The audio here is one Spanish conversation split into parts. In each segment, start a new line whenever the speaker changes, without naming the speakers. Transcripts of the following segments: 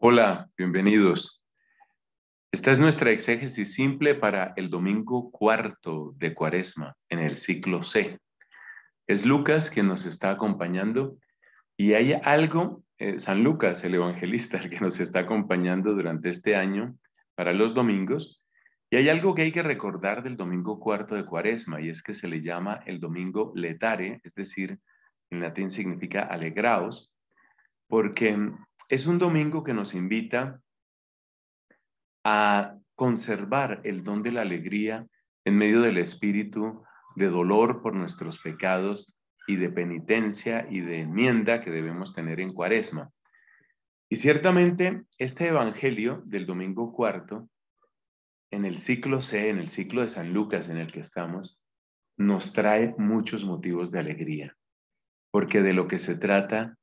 Hola, bienvenidos. Esta es nuestra exégesis simple para el domingo cuarto de Cuaresma en el ciclo C. Es Lucas quien nos está acompañando y hay algo, eh, San Lucas, el evangelista, el que nos está acompañando durante este año para los domingos, y hay algo que hay que recordar del domingo cuarto de Cuaresma y es que se le llama el domingo letare, es decir, en latín significa alegraos, porque es un domingo que nos invita a conservar el don de la alegría en medio del espíritu de dolor por nuestros pecados y de penitencia y de enmienda que debemos tener en cuaresma. Y ciertamente este Evangelio del domingo cuarto, en el ciclo C, en el ciclo de San Lucas en el que estamos, nos trae muchos motivos de alegría, porque de lo que se trata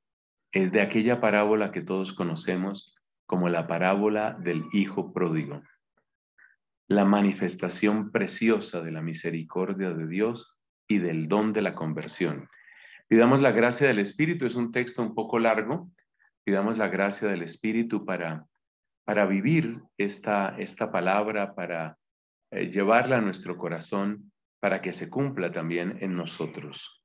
es de aquella parábola que todos conocemos como la parábola del Hijo Pródigo, la manifestación preciosa de la misericordia de Dios y del don de la conversión. Pidamos la gracia del Espíritu, es un texto un poco largo, pidamos la gracia del Espíritu para, para vivir esta, esta palabra, para eh, llevarla a nuestro corazón, para que se cumpla también en nosotros.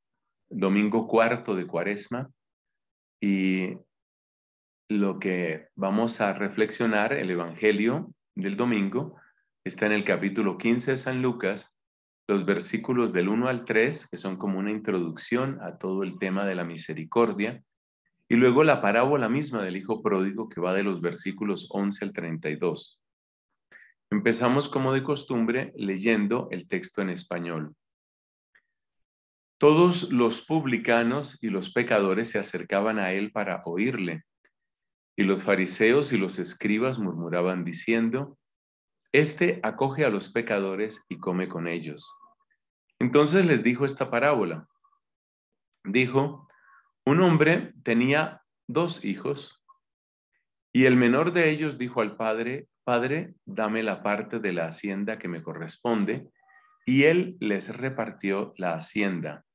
domingo cuarto de Cuaresma y lo que vamos a reflexionar, el Evangelio del domingo, está en el capítulo 15 de San Lucas, los versículos del 1 al 3, que son como una introducción a todo el tema de la misericordia, y luego la parábola misma del Hijo Pródigo que va de los versículos 11 al 32. Empezamos como de costumbre leyendo el texto en español. Todos los publicanos y los pecadores se acercaban a él para oírle, y los fariseos y los escribas murmuraban diciendo, Este acoge a los pecadores y come con ellos. Entonces les dijo esta parábola. Dijo, un hombre tenía dos hijos, y el menor de ellos dijo al padre, Padre, dame la parte de la hacienda que me corresponde, y él les repartió la hacienda.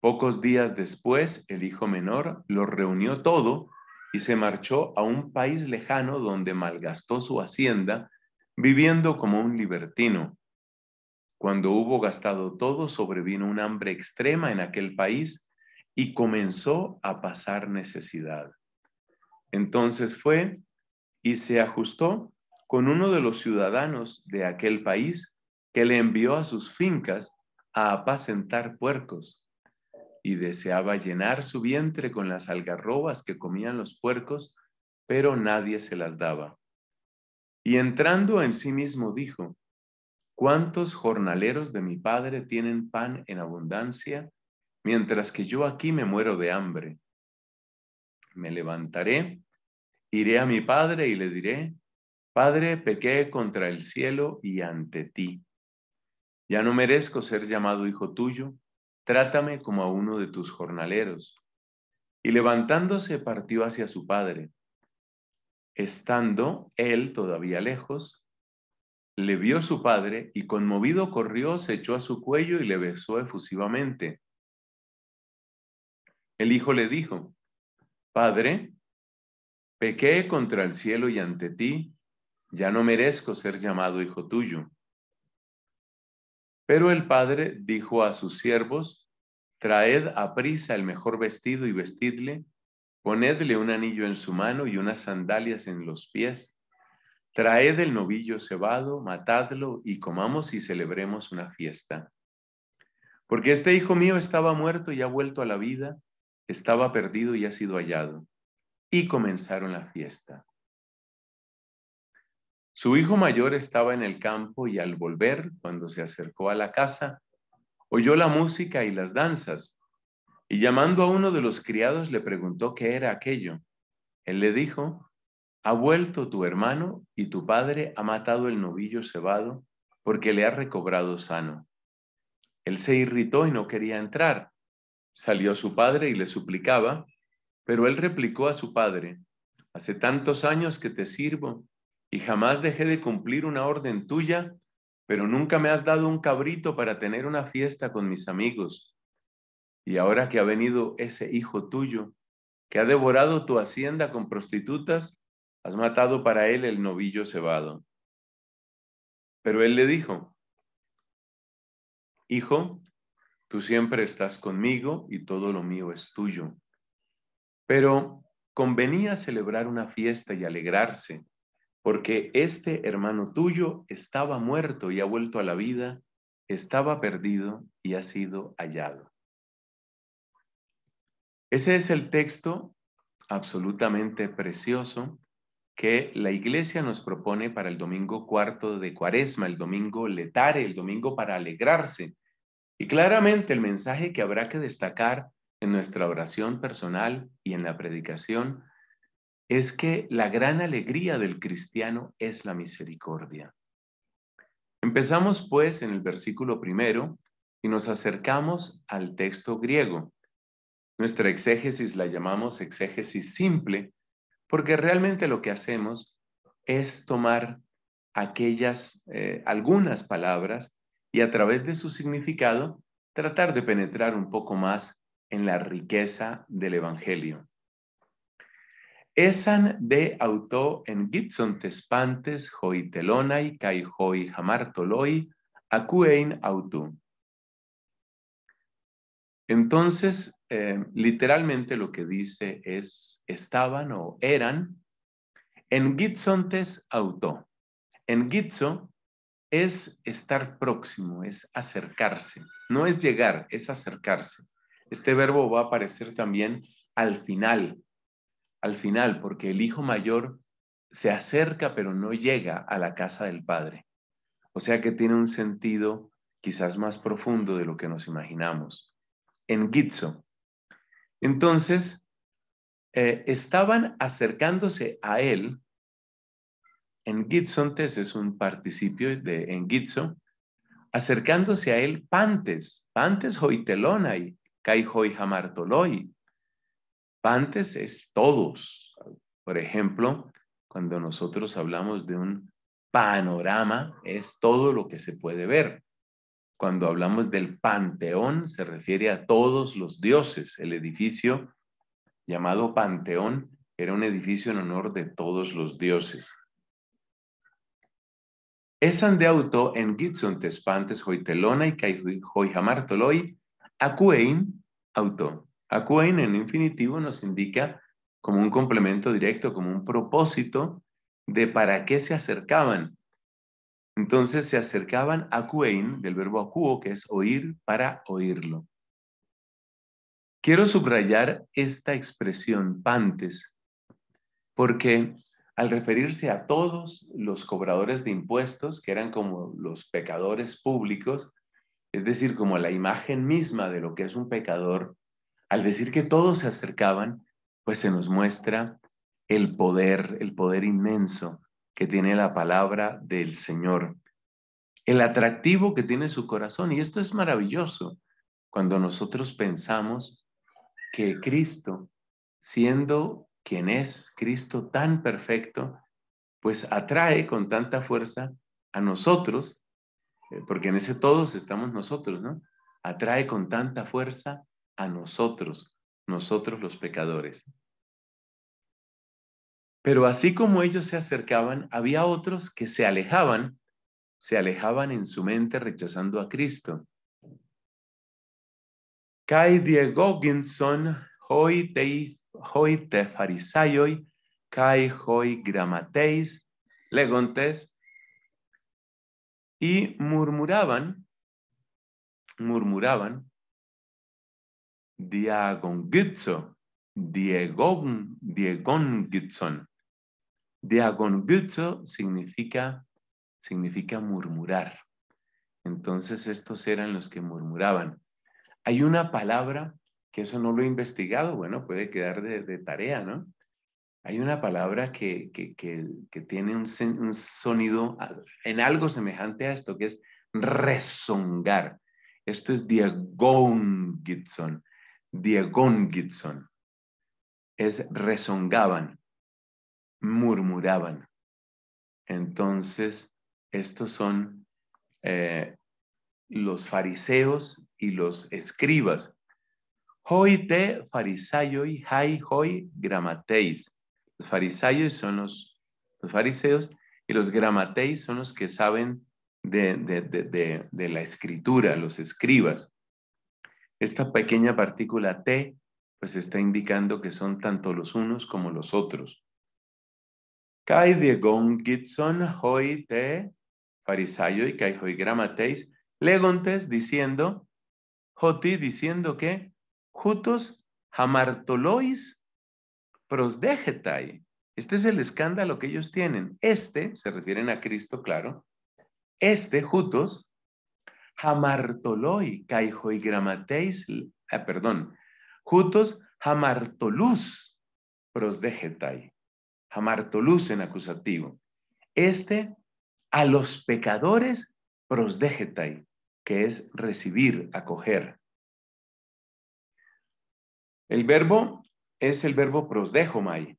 Pocos días después, el hijo menor lo reunió todo y se marchó a un país lejano donde malgastó su hacienda, viviendo como un libertino. Cuando hubo gastado todo, sobrevino una hambre extrema en aquel país y comenzó a pasar necesidad. Entonces fue y se ajustó con uno de los ciudadanos de aquel país que le envió a sus fincas a apacentar puercos y deseaba llenar su vientre con las algarrobas que comían los puercos, pero nadie se las daba. Y entrando en sí mismo dijo, ¿cuántos jornaleros de mi padre tienen pan en abundancia, mientras que yo aquí me muero de hambre? Me levantaré, iré a mi padre y le diré, Padre, pequé contra el cielo y ante ti. Ya no merezco ser llamado hijo tuyo trátame como a uno de tus jornaleros. Y levantándose partió hacia su padre. Estando él todavía lejos, le vio su padre y conmovido corrió, se echó a su cuello y le besó efusivamente. El hijo le dijo, Padre, pequé contra el cielo y ante ti, ya no merezco ser llamado hijo tuyo. Pero el padre dijo a sus siervos, traed a prisa el mejor vestido y vestidle, ponedle un anillo en su mano y unas sandalias en los pies, traed el novillo cebado, matadlo y comamos y celebremos una fiesta. Porque este hijo mío estaba muerto y ha vuelto a la vida, estaba perdido y ha sido hallado. Y comenzaron la fiesta. Su hijo mayor estaba en el campo y al volver, cuando se acercó a la casa, oyó la música y las danzas, y llamando a uno de los criados le preguntó qué era aquello. Él le dijo, ha vuelto tu hermano y tu padre ha matado el novillo cebado porque le ha recobrado sano. Él se irritó y no quería entrar. Salió su padre y le suplicaba, pero él replicó a su padre, hace tantos años que te sirvo y jamás dejé de cumplir una orden tuya, pero nunca me has dado un cabrito para tener una fiesta con mis amigos. Y ahora que ha venido ese hijo tuyo, que ha devorado tu hacienda con prostitutas, has matado para él el novillo cebado. Pero él le dijo, Hijo, tú siempre estás conmigo y todo lo mío es tuyo. Pero convenía celebrar una fiesta y alegrarse porque este hermano tuyo estaba muerto y ha vuelto a la vida, estaba perdido y ha sido hallado. Ese es el texto absolutamente precioso que la iglesia nos propone para el domingo cuarto de cuaresma, el domingo letare, el domingo para alegrarse. Y claramente el mensaje que habrá que destacar en nuestra oración personal y en la predicación es que la gran alegría del cristiano es la misericordia. Empezamos pues en el versículo primero y nos acercamos al texto griego. Nuestra exégesis la llamamos exégesis simple porque realmente lo que hacemos es tomar aquellas, eh, algunas palabras y a través de su significado tratar de penetrar un poco más en la riqueza del Evangelio esan de auto en pantes hoitelonai kai hoi hamartoloi acuein auto. Entonces, em, literalmente lo que dice es estaban o eran en Gitzontes auto. En Gitzo es estar próximo, es acercarse. No es llegar, es acercarse. Este verbo va a aparecer también al final al final, porque el hijo mayor se acerca pero no llega a la casa del padre. O sea que tiene un sentido quizás más profundo de lo que nos imaginamos. En Gitzo. Entonces, eh, estaban acercándose a él. En Gitzontes es un participio de en Gitzo, acercándose a él pantes, pantes hoitelonai, kai hoi hamartoloi, antes es todos. Por ejemplo, cuando nosotros hablamos de un panorama, es todo lo que se puede ver. Cuando hablamos del panteón, se refiere a todos los dioses. El edificio llamado panteón era un edificio en honor de todos los dioses. Esan de auto en Gitson Tespantes Hoitelona y Hoijamartoloi, Acuein auto. Acuain en infinitivo nos indica como un complemento directo, como un propósito de para qué se acercaban. Entonces se acercaban a del verbo acuo, que es oír para oírlo. Quiero subrayar esta expresión, pantes, porque al referirse a todos los cobradores de impuestos, que eran como los pecadores públicos, es decir, como la imagen misma de lo que es un pecador al decir que todos se acercaban, pues se nos muestra el poder, el poder inmenso que tiene la palabra del Señor, el atractivo que tiene su corazón. Y esto es maravilloso cuando nosotros pensamos que Cristo, siendo quien es Cristo tan perfecto, pues atrae con tanta fuerza a nosotros, eh, porque en ese todos estamos nosotros, ¿no? Atrae con tanta fuerza a nosotros, nosotros los pecadores. Pero así como ellos se acercaban, había otros que se alejaban, se alejaban en su mente rechazando a Cristo. Kai hoy hoy te kai hoy gramateis, legontes, y murmuraban, murmuraban, diagon Gitson. Diagon Gitson significa, significa murmurar. Entonces estos eran los que murmuraban. Hay una palabra, que eso no lo he investigado, bueno, puede quedar de, tarea, ¿no? Hay una palabra que, tiene un, sonido ah, en algo semejante a esto, que es rezongar. Esto es Diagongitson. Diegongitson, es rezongaban, murmuraban. Entonces, estos son eh, los fariseos y los escribas. Hoy te y hai hoy gramateis. Los farisayos son los, los, fariseos y los gramateis son los que saben de la escritura, los escribas. Esta pequeña partícula T pues está indicando que son tanto los unos como los otros. Kai diegon gitson hoi te farisayo y kai hoi gramateis legontes diciendo, joti diciendo que jutos hamartolois prosdegetai. Este es el escándalo que ellos tienen. Este, se refieren a Cristo, claro, este jutos hamartoloi y gramateis, ah, perdón, jutos hamartolus prosdegetai, hamartolus en acusativo. Este a los pecadores prosdegetai, que es recibir, acoger. El verbo es el verbo prosdejomai.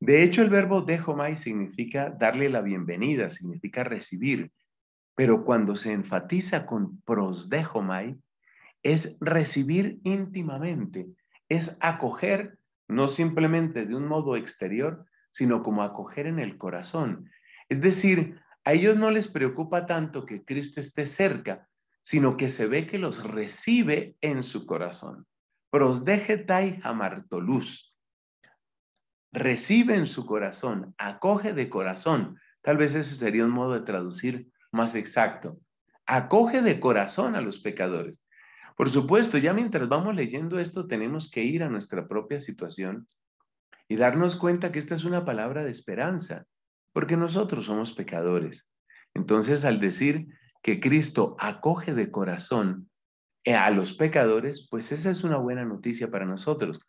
De hecho, el verbo dejomai significa darle la bienvenida, significa recibir, pero cuando se enfatiza con prosdejomai, es recibir íntimamente, es acoger, no simplemente de un modo exterior, sino como acoger en el corazón. Es decir, a ellos no les preocupa tanto que Cristo esté cerca, sino que se ve que los recibe en su corazón. Prosdegetai hamartoluz. Recibe en su corazón, acoge de corazón. Tal vez ese sería un modo de traducir más exacto. Acoge de corazón a los pecadores. Por supuesto, ya mientras vamos leyendo esto, tenemos que ir a nuestra propia situación y darnos cuenta que esta es una palabra de esperanza, porque nosotros somos pecadores. Entonces, al decir que Cristo acoge de corazón eh, a los pecadores, pues esa es una buena noticia para nosotros.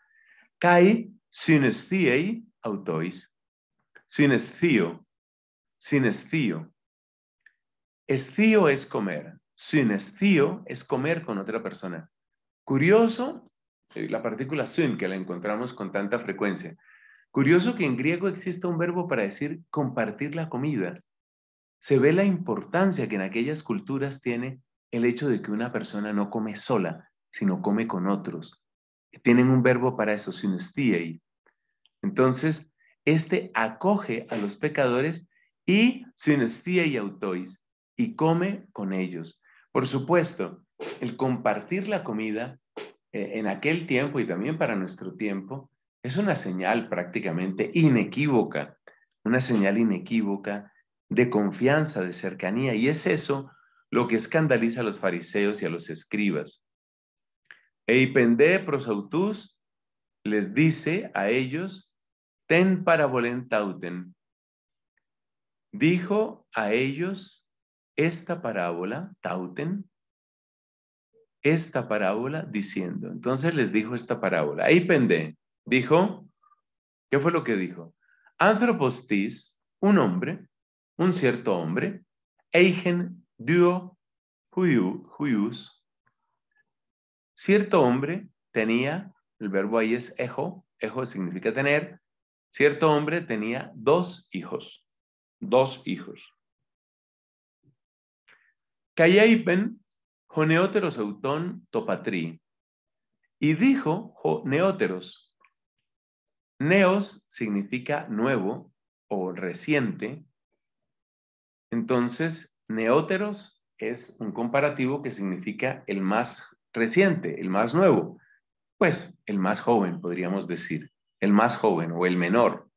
sin sin autois. sin estío, Estío es comer. Sinestío es comer con otra persona. Curioso, eh, la partícula sin que la encontramos con tanta frecuencia. Curioso que en griego exista un verbo para decir compartir la comida. Se ve la importancia que en aquellas culturas tiene el hecho de que una persona no come sola, sino come con otros. Tienen un verbo para eso, Y Entonces, este acoge a los pecadores y y autois y come con ellos. Por supuesto, el compartir la comida eh, en aquel tiempo y también para nuestro tiempo es una señal prácticamente inequívoca, una señal inequívoca de confianza, de cercanía. Y es eso lo que escandaliza a los fariseos y a los escribas. Eipende prosautus les dice a ellos, ten parabolen tauten. Dijo a ellos, esta parábola, Tauten, esta parábola diciendo. Entonces les dijo esta parábola. Ahí pende Dijo, ¿qué fue lo que dijo? Anthropostis, un hombre, un cierto hombre, eigen duo huius, cierto hombre tenía, el verbo ahí es ejo, ejo significa tener, cierto hombre tenía dos hijos, dos hijos. Calleipen, Joneóteros autón topatrí. Y dijo Joneóteros. Neos significa nuevo o reciente. Entonces, Neóteros es un comparativo que significa el más reciente, el más nuevo. Pues el más joven, podríamos decir, el más joven o el menor.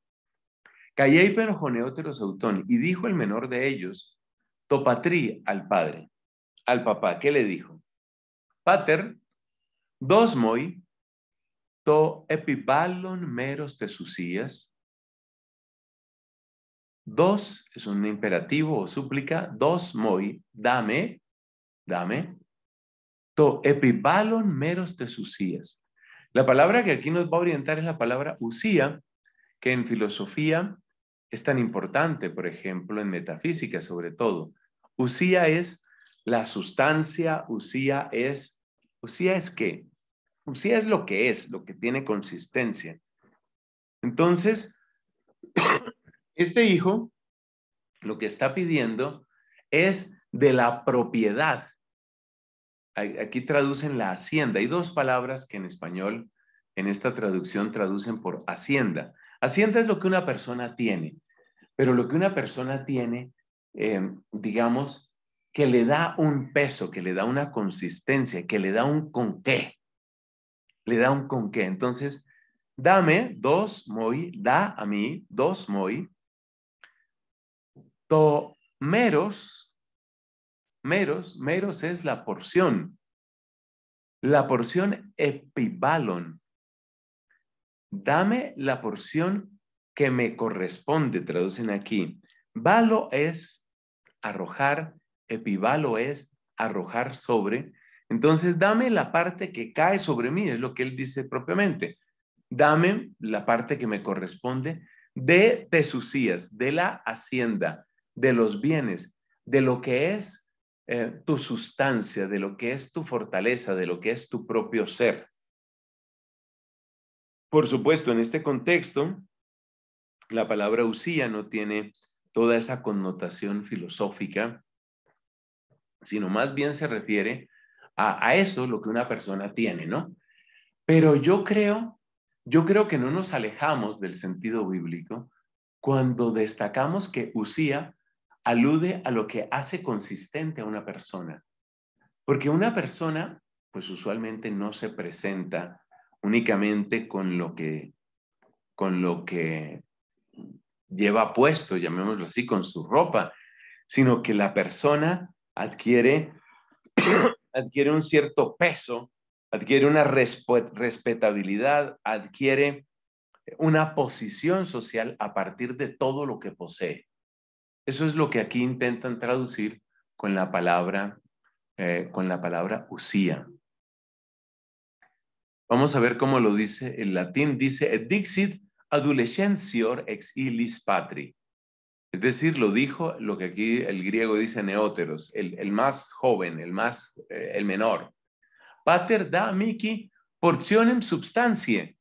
Calleipen, Joneóteros autón. Y dijo el menor de ellos, Topatri al padre, al papá. ¿Qué le dijo? Pater, dos moi, to epibalon meros susías. Dos es un imperativo o súplica. Dos moi, dame, dame. To epibalon meros susías. La palabra que aquí nos va a orientar es la palabra usía, que en filosofía es tan importante, por ejemplo, en metafísica sobre todo. Usía es la sustancia, Usía es, Usía es qué? Usía es lo que es, lo que tiene consistencia. Entonces, este hijo lo que está pidiendo es de la propiedad. Aquí traducen la hacienda. Hay dos palabras que en español, en esta traducción, traducen por hacienda. Hacienda es lo que una persona tiene, pero lo que una persona tiene Em, digamos, que le da un peso, que le da una consistencia, que le da un con qué. Le da un con qué. Entonces, dame dos moi, da a mí dos moi, tomeros, meros, meros es la porción, la porción epivalon, Dame la porción que me corresponde, traducen aquí. Valo es arrojar, epivalo es arrojar sobre. Entonces, dame la parte que cae sobre mí, es lo que él dice propiamente. Dame la parte que me corresponde de Tesucías, de la hacienda, de los bienes, de lo que es eh, tu sustancia, de lo que es tu fortaleza, de lo que es tu propio ser. Por supuesto, en este contexto, la palabra usía no tiene toda esa connotación filosófica, sino más bien se refiere a, a eso lo que una persona tiene, ¿no? Pero yo creo, yo creo que no nos alejamos del sentido bíblico cuando destacamos que Usía alude a lo que hace consistente a una persona. Porque una persona, pues usualmente no se presenta únicamente con lo que, con lo que lleva puesto, llamémoslo así, con su ropa, sino que la persona adquiere, un cierto peso, adquiere una respetabilidad, adquiere una posición social a partir de todo lo que posee. Eso es lo que aquí intentan traducir con la palabra, eh, con la palabra usía. Vamos a ver cómo lo dice el latín. Dice, edixit adolescencior ex ilis patri. Es decir, lo dijo lo que aquí el griego dice neóteros, el, más joven, el, más, eh, el menor. Pater da qui porcionem substantie.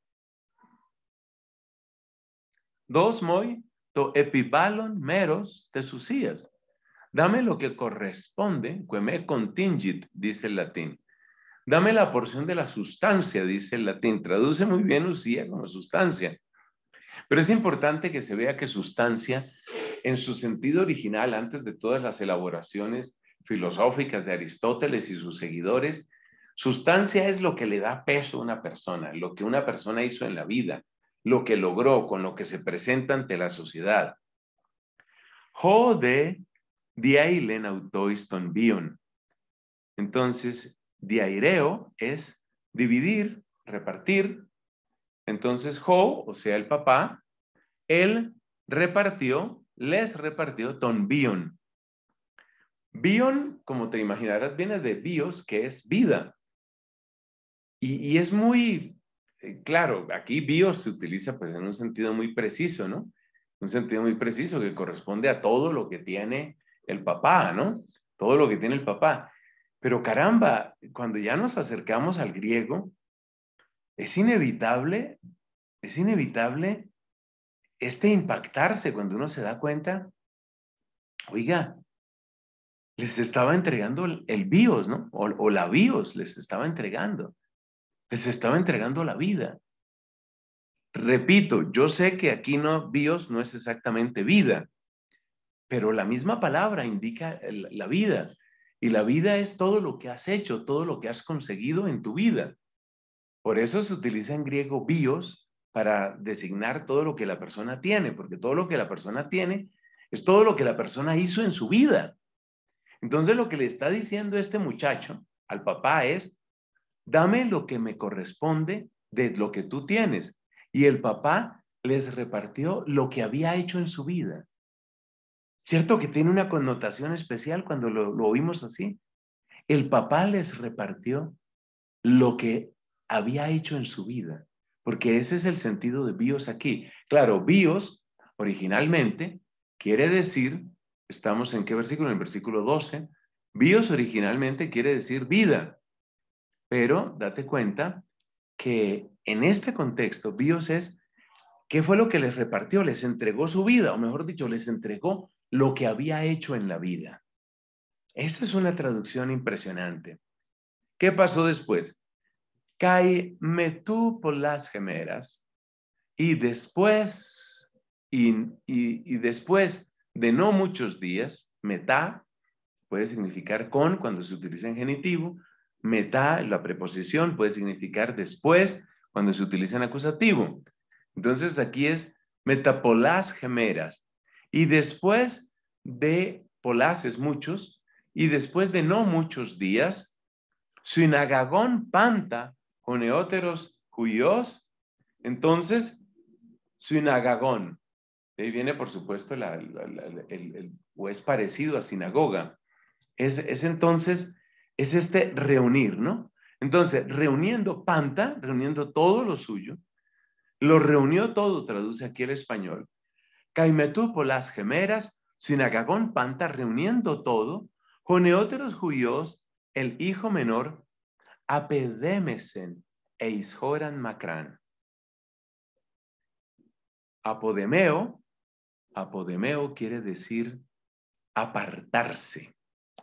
Dos moi to epivalon meros te susías. Dame lo que corresponde, que me contingit, dice el latín. Dame la porción de la sustancia, dice el latín. Traduce muy bien Lucía como sustancia. Pero es importante que se vea que sustancia, en su sentido original, antes de todas las elaboraciones filosóficas de Aristóteles y sus seguidores, sustancia es lo que le da peso a una persona, lo que una persona hizo en la vida, lo que logró, con lo que se presenta ante la sociedad. de diailen autoiston bion. Entonces, diaireo es dividir, repartir, entonces jo, o sea, el papá, él repartió, les repartió ton Bion, Bion, como te imaginarás, viene de bios, que es vida. Y, es muy eh, claro, aquí bios se utiliza pues en un sentido muy preciso, ¿no? Un sentido muy preciso que corresponde a todo lo que tiene el papá, ¿no? Todo lo que tiene el papá. Pero caramba, cuando ya nos acercamos al griego, es inevitable, es inevitable este impactarse cuando uno se da cuenta, oiga, les estaba entregando el BIOS, ¿no? O, la BIOS les estaba entregando. Les estaba entregando la vida. Repito, yo sé que aquí no BIOS no es exactamente vida, pero la misma palabra indica la vida. Y la vida es todo lo que has hecho, todo lo que has conseguido en tu vida. Por eso se utiliza en griego bios para designar todo lo que la persona tiene, porque todo lo que la persona tiene es todo lo que la persona hizo en su vida. Entonces lo que le está diciendo este muchacho al papá es, dame lo que me corresponde de lo que tú tienes. Y el papá les repartió lo que había hecho en su vida. ¿Cierto que tiene una connotación especial cuando lo, lo oímos así? El papá les repartió lo que había hecho en su vida, porque ese es el sentido de bios aquí. Claro, bios originalmente quiere decir, estamos en qué versículo, en el versículo 12, bios originalmente quiere decir vida, pero date cuenta que en este contexto bios es qué fue lo que les repartió, les entregó su vida, o mejor dicho, les entregó lo que había hecho en la vida. Esa es una traducción impresionante. ¿Qué pasó después? Cae metú por las gemeras. Y después, y, después de no muchos días, metá puede significar con cuando se utiliza en genitivo, metá, la preposición, puede significar después cuando se utiliza en acusativo. Entonces aquí es metapolás gemeras. Y después de polás es muchos, y después de no muchos días, inagagón panta joneóteros, judíos, entonces sinagagón. ahí viene, por supuesto, el, o es parecido a sinagoga. Es, entonces, es este reunir, ¿no? Entonces, reuniendo Panta, reuniendo todo lo suyo, lo reunió todo, traduce aquí el español. Caimetú por las gemeras, Sinagagón Panta, reuniendo todo, Joneóteros judíos el hijo menor, apedemesen e macrán. Apodemeo, apodemeo quiere decir apartarse,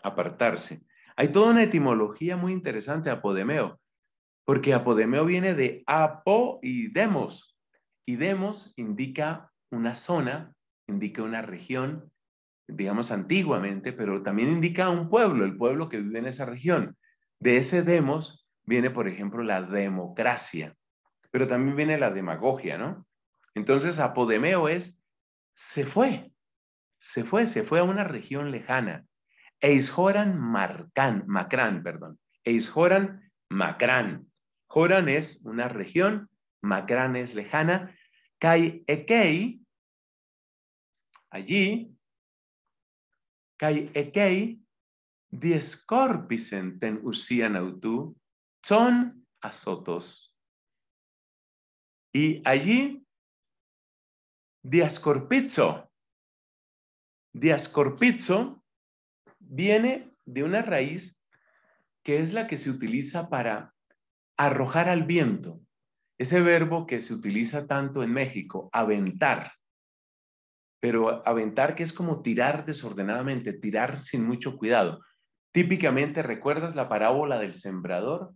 apartarse. Hay toda una etimología muy interesante, apodemeo, porque apodemeo viene de apo y demos. Y demos indica una zona, indica una región, digamos antiguamente, pero también indica un pueblo, el pueblo que vive en esa región. De ese demos viene, por ejemplo, la democracia, pero también viene la demagogia, ¿no? Entonces, apodemeo es, se fue, se fue, se fue a una región lejana. Eishoran Marcán, Macrán, perdón. joran Macrán. Joran es una región, Macrán es lejana. Kai Ekei, allí, Kai Ekei son azotos. Y allí, diascorpizo diascorpizo viene de una raíz que es la que se utiliza para arrojar al viento. Ese verbo que se utiliza tanto en México, aventar. Pero aventar que es como tirar desordenadamente, tirar sin mucho cuidado. Típicamente, ¿recuerdas la parábola del sembrador?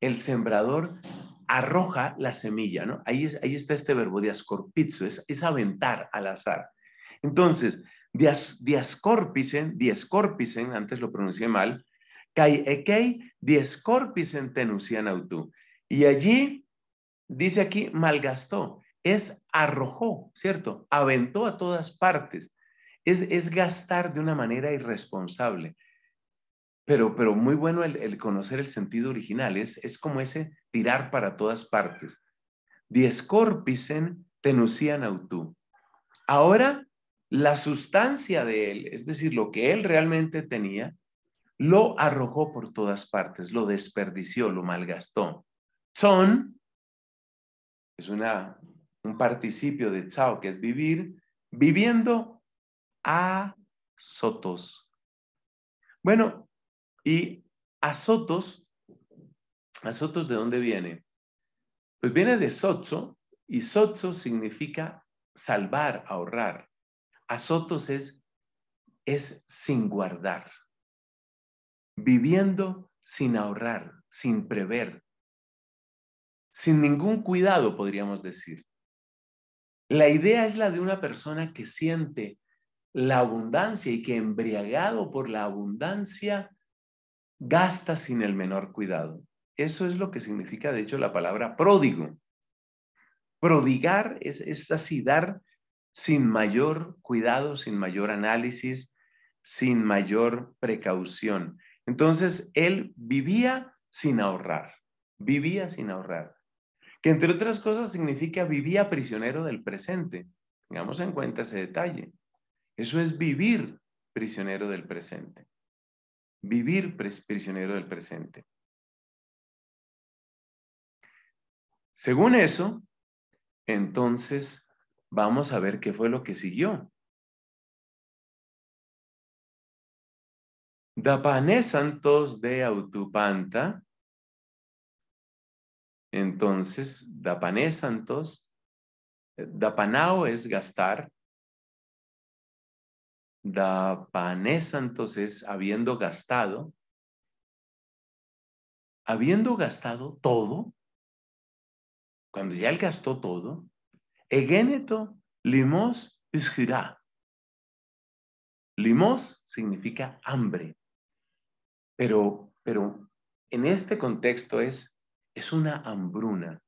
El sembrador arroja la semilla, ¿no? Ahí, está este verbo, diascorpizo, es, aventar al azar. Entonces, dias, diascorpicen, antes lo pronuncié mal, kai ekei, diascorpicen tenusian autú. Y allí, dice aquí, malgastó, es arrojó, ¿cierto? Aventó a todas partes. es gastar de una manera irresponsable. Pero, muy bueno el, conocer el sentido original, es, como ese tirar para todas partes. Diescorpicen tenucian autú. Ahora, la sustancia de él, es decir, lo que él realmente tenía, lo arrojó por todas partes, lo desperdició, lo malgastó. Son es un participio de chao, que es vivir, viviendo a sotos. Bueno, y Azotos, Azotos de dónde viene? Pues viene de sotso, y sotso significa salvar, ahorrar. Azotos es, es sin guardar, viviendo sin ahorrar, sin prever, sin ningún cuidado, podríamos decir. La idea es la de una persona que siente la abundancia y que embriagado por la abundancia gasta sin el menor cuidado. Eso es lo que significa, de hecho, la palabra pródigo. Prodigar es, es así, dar sin mayor cuidado, sin mayor análisis, sin mayor precaución. Entonces, él vivía sin ahorrar, vivía sin ahorrar, que entre otras cosas significa vivía prisionero del presente. Tengamos en cuenta ese detalle. Eso es vivir prisionero del presente vivir prisionero del presente. Según eso, entonces vamos a ver qué fue lo que siguió.
Dapané santos de autupanta. Entonces,
dapané santos. Dapanao es gastar da entonces, habiendo gastado,
habiendo gastado todo,
cuando ya él gastó todo, Egeneto limos isgirá. Limos significa hambre, pero, pero en este contexto es, es una hambruna.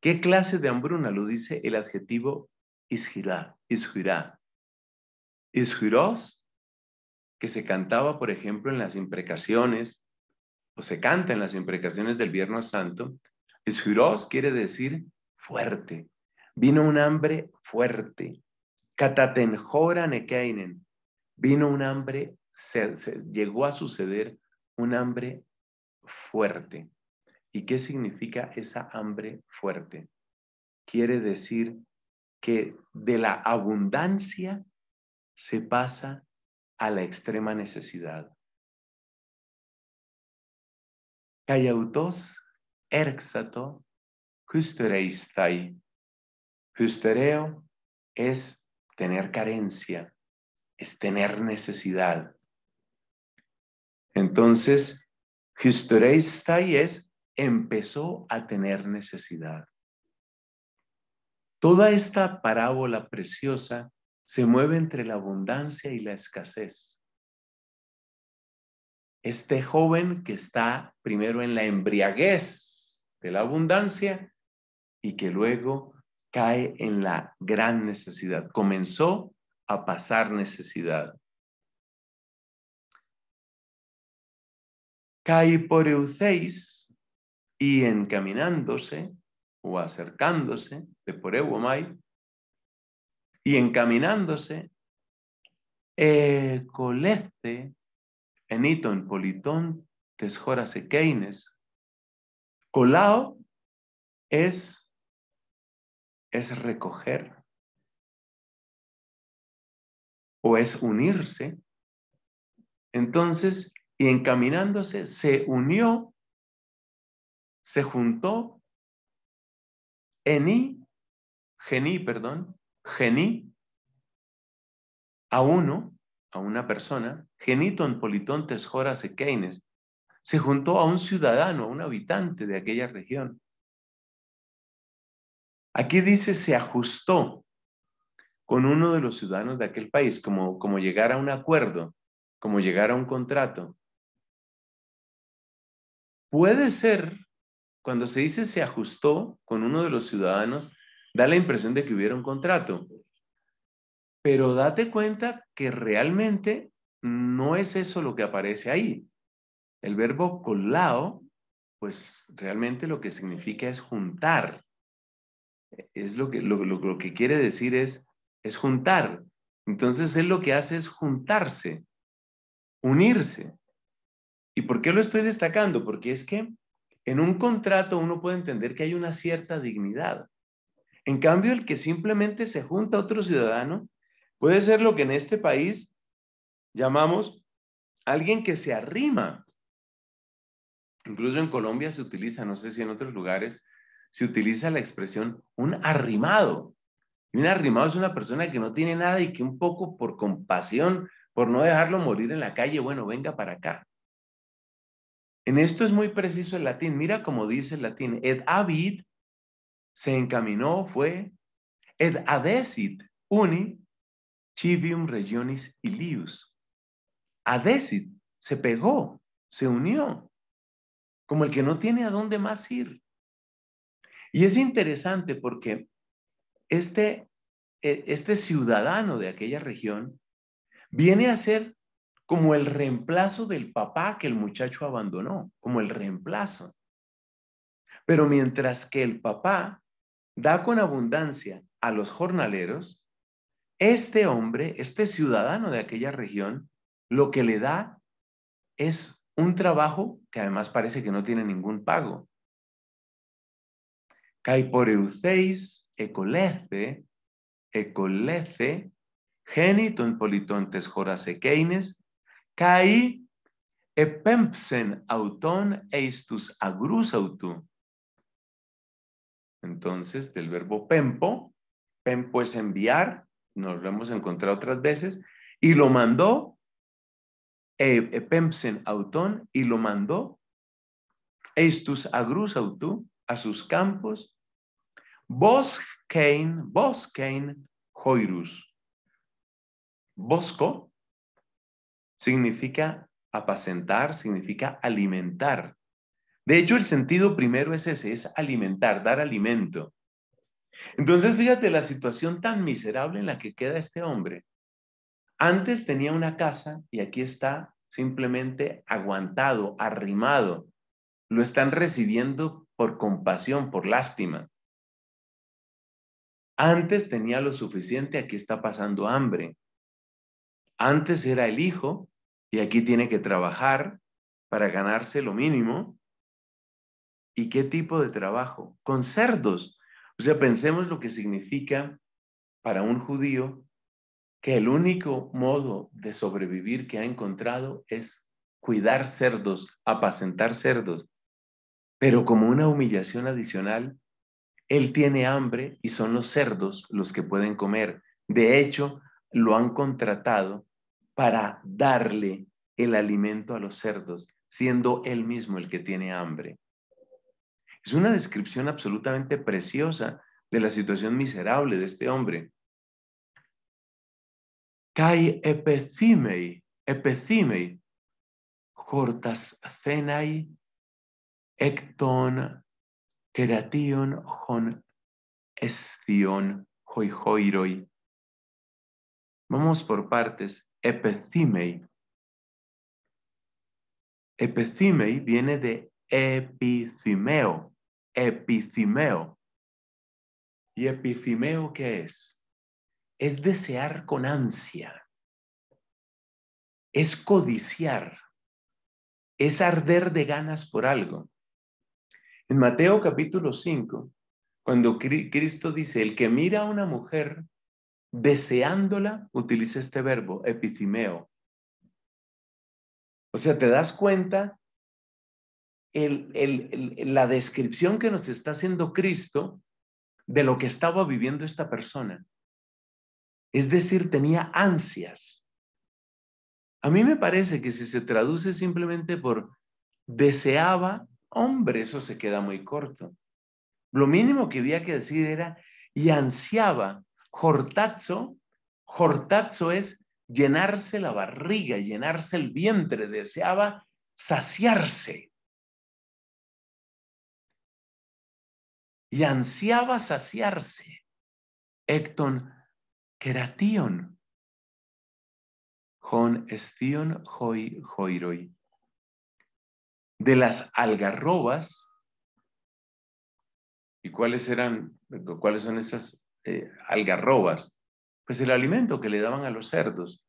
¿Qué clase de hambruna? Lo dice el adjetivo isgirá, isgirá. Isjuros, que se cantaba, por ejemplo, en las imprecaciones, o se canta en las imprecaciones del Viernes Santo, Isjuros quiere decir fuerte. Vino un hambre fuerte. Catatenjora nekeinen. Vino un hambre, llegó a suceder un hambre fuerte. ¿Y qué significa esa hambre fuerte? Quiere decir que de la abundancia se pasa a la extrema necesidad.
Callautos erxato
justereistai. Justereo es tener carencia, es tener necesidad. Entonces, justereistai es empezó a tener necesidad. Toda esta parábola preciosa se mueve entre la abundancia y la escasez. Este joven que está primero en la embriaguez de la abundancia y que luego cae en la gran necesidad. Comenzó a pasar necesidad. Cae por Euceis y encaminándose o acercándose de por Ewomai y encaminándose, en eniton politón tesjoras sequeines. colao
es, es recoger o es unirse. Entonces, y encaminándose, se unió, se juntó,
eni, geni, perdón, Geni, a uno, a una persona, geniton politontes joras ekeines, se juntó a un ciudadano, a un habitante de aquella región. Aquí dice se ajustó con uno de los ciudadanos de aquel país, como, como llegar a un acuerdo, como llegar a un contrato. Puede ser, cuando se dice se ajustó con uno de los ciudadanos, Da la impresión de que hubiera un contrato. Pero date cuenta que realmente no es eso lo que aparece ahí. El verbo colado, pues realmente lo que significa es juntar. Es lo que, que quiere decir es, es juntar. Entonces él lo que hace es juntarse, unirse. ¿Y por qué lo estoy destacando? Porque es que en un contrato uno puede entender que hay una cierta dignidad. En cambio, el que simplemente se junta a otro ciudadano puede ser lo que en este país llamamos alguien que se arrima. Incluso en Colombia se utiliza, no sé si en otros lugares, se utiliza la expresión un arrimado. un arrimado es una persona que no tiene nada y que un poco por compasión, por no dejarlo morir en la calle, bueno, venga para acá. En esto es muy preciso el latín. Mira cómo dice el latín, et habit se encaminó fue ed uni chivium regionis ilius. Adesit, se pegó, se unió, como el que no tiene a dónde más ir. Y es interesante porque este, e, este ciudadano de aquella región viene a ser como el reemplazo del papá que el muchacho abandonó, como el reemplazo. Pero mientras que el papá da con abundancia a los jornaleros, este hombre, este ciudadano de aquella región, lo que le da es un trabajo que además parece que no tiene ningún pago. Caiporeuceis ecolece, ecolece, geniton politontes jorasequeines, kai epempsen auton eistus agrus autu, entonces, del verbo pempo, pempo es enviar, nos lo hemos encontrado otras veces, y lo mandó, e, pempsen autón, y lo mandó, estus agrus autú, a sus campos, bosquein, bosquein, Bosco significa apacentar, significa alimentar. De hecho, el sentido primero es ese, es alimentar, dar alimento. Entonces, fíjate la situación tan miserable en la que queda este hombre. Antes tenía una casa y aquí está simplemente aguantado, arrimado. Lo están recibiendo por compasión, por lástima. Antes tenía lo suficiente, aquí está pasando hambre. Antes era el hijo y aquí tiene que trabajar para ganarse lo mínimo. ¿Y qué tipo de trabajo? Con cerdos. O sea, pensemos lo que significa para un judío que el único modo de sobrevivir que ha encontrado es cuidar cerdos, apacentar cerdos. Pero como una humillación adicional, él tiene hambre y son los cerdos los que pueden comer. De hecho, lo han contratado para darle el alimento a los cerdos, siendo él mismo el que tiene hambre. Es una descripción absolutamente preciosa de la situación miserable de este hombre. Kai epecimei, epecimei, hortas ecton, keration, hon, escion, hoihoiroi. Vamos por partes. Epecimei. Epecimei viene de epicimeo, epicimeo. ¿Y epicimeo qué es? Es desear con ansia, es codiciar, es arder de ganas por algo. En Mateo capítulo 5, cuando Cristo dice, el que mira a una mujer deseándola, utiliza este verbo, epicimeo. O sea, te das cuenta la descripción que nos está haciendo Cristo de lo que estaba viviendo esta persona. Es decir, tenía ansias. A mí me parece que si se traduce simplemente por deseaba, hombre, eso se queda muy corto. Lo mínimo que había que decir era y ansiaba. jortazo jortazo es llenarse la barriga, llenarse el vientre, deseaba saciarse. y ansiaba saciarse. Ecton keration Jon estion hoi hoiroi. De las algarrobas. ¿Y cuáles eran, cuáles son esas eh, algarrobas? Pues el alimento que le daban a los cerdos.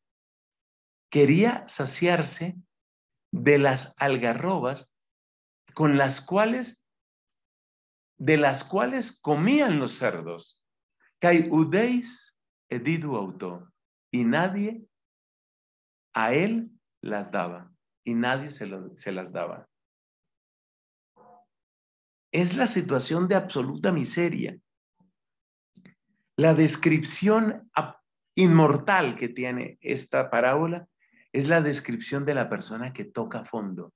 Quería saciarse de las algarrobas con las cuales de las cuales comían los cerdos. Y nadie a él las daba. Y nadie se, se las daba. Es la situación de absoluta miseria. La descripción inmortal que tiene esta parábola es la descripción de la persona que toca fondo.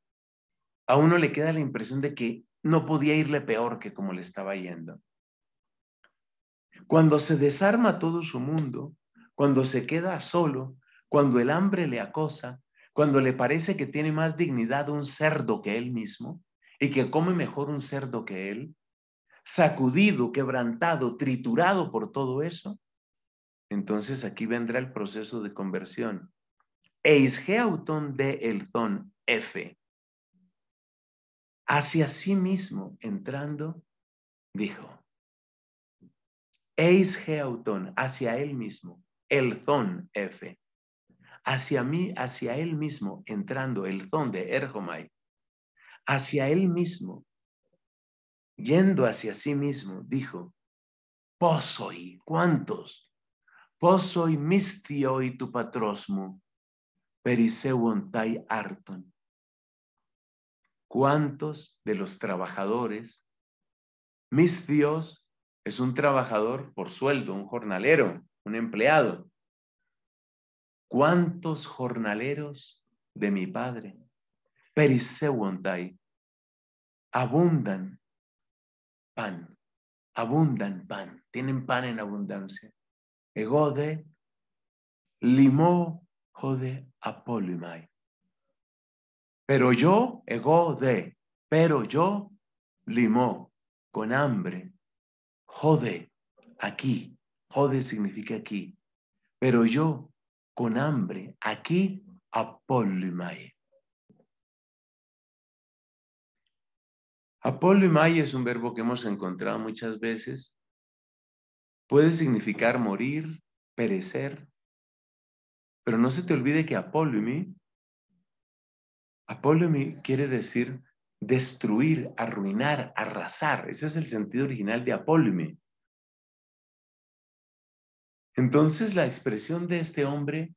A uno le queda la impresión de que no podía irle peor que como le estaba yendo. Cuando se desarma todo su mundo, cuando se queda solo, cuando el hambre le acosa, cuando le parece que tiene más dignidad un cerdo que él mismo y que come mejor un cerdo que él, sacudido, quebrantado, triturado por todo eso, entonces aquí vendrá el proceso de conversión. Eisgeauton de elzón F hacia sí mismo entrando, dijo, Eis geautón, hacia él mismo, el Zon F, hacia mí, hacia él mismo, entrando, el Zon de Erjomai, hacia él mismo, yendo hacia sí mismo, dijo, Posoi, ¿cuántos? Posoi mistio y tu patrosmo, periseuontai arton. ¿Cuántos de los trabajadores? Mis Dios es un trabajador por sueldo, un jornalero, un empleado. ¿Cuántos jornaleros de mi Padre, Periseuontai, abundan pan, abundan pan, tienen pan en abundancia. Egode, limo jode, apolimai. Pero yo, ego de, pero yo, limó, con hambre, jode, aquí, jode significa aquí. Pero yo, con hambre, aquí, apolimai. Apolimai es un verbo que hemos encontrado
muchas veces. Puede significar morir, perecer,
pero no se te olvide que apolimi Apolemi quiere decir destruir, arruinar, arrasar. Ese es el sentido original de Apolemi. Entonces la expresión de este hombre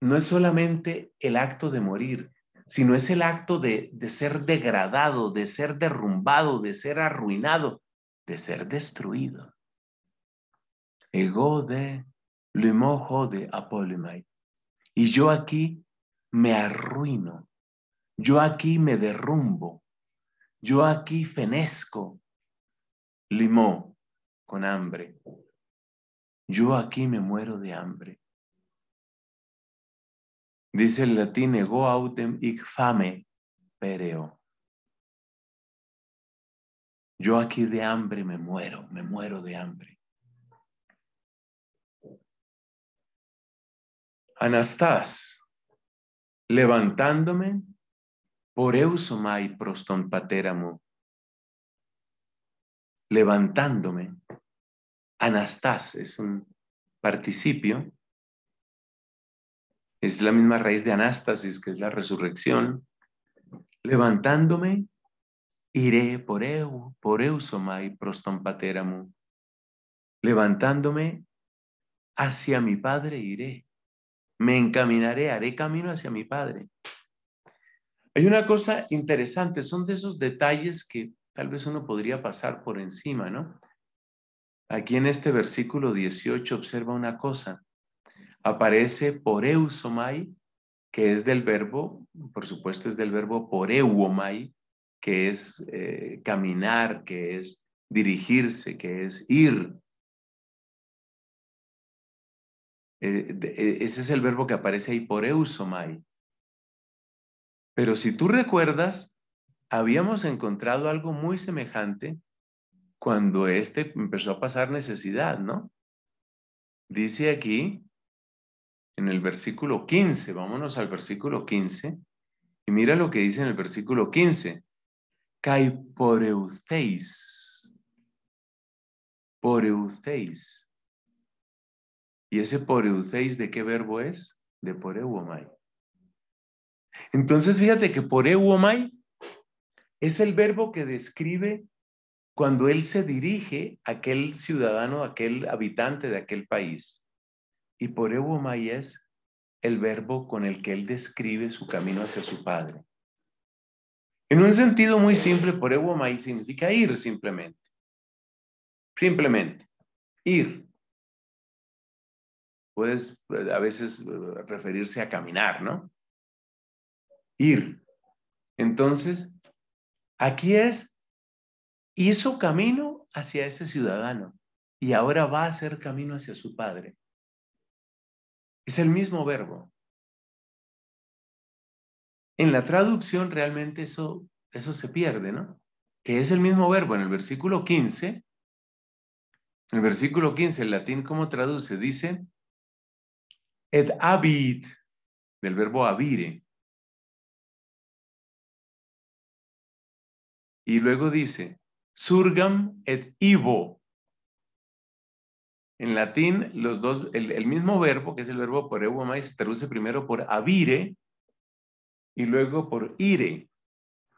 no es solamente el acto de morir, sino es el acto de, ser degradado, de ser derrumbado, de ser arruinado, de ser destruido. Ego de limojo de Apolemi. Y yo aquí me arruino, yo aquí me derrumbo, yo aquí fenezco, limó con hambre, yo aquí me muero de
hambre. Dice el latín, ego autem ic fame pereo. Yo aquí de hambre me muero, me muero de hambre.
Anastas, levantándome, por eusomai proston patéramo, levantándome, anastas es un participio, es la misma raíz de anástasis, que es la resurrección. Levantándome, iré por eu, por eusomai proston Levantándome, hacia mi Padre iré. Me encaminaré, haré camino hacia mi Padre. Hay una cosa interesante, son de esos detalles que tal vez uno podría pasar por encima, ¿no? Aquí en este versículo 18 observa una cosa. Aparece poreusomai, que es del verbo, por supuesto es del verbo poreuomai, que es eh, caminar, que es dirigirse, que es ir. Eh, e, ese es el verbo que aparece ahí por eusomai. Pero si tú recuerdas, habíamos encontrado algo muy semejante cuando este empezó a pasar necesidad, ¿no? Dice aquí, en el versículo 15, vámonos al versículo 15, y mira lo que dice en el versículo 15. por Poreuteis. ¿Y ese poreuceis de qué verbo es? De poreuomai. Entonces fíjate que poreuomai es el verbo que describe cuando él se dirige a aquel ciudadano, a aquel habitante de aquel país. Y poreuomai es el verbo con el que él describe su camino hacia su padre. En un sentido muy simple, poreuomai significa ir simplemente.
Simplemente, ir
puedes eh, a veces eh, referirse a caminar, ¿no? Ir. Entonces, aquí es, hizo camino hacia ese ciudadano y ahora va a hacer camino hacia su padre. Es el mismo verbo. En la traducción realmente eso, eso se pierde, ¿no? Que es el mismo verbo. En el versículo 15, el versículo 15, el latín ¿cómo traduce, dice, Et habit, del verbo avire
Y luego dice, surgam
et ivo. En latín, los dos, el, mismo verbo, que es el verbo por Evo se traduce primero por avire y luego por ire.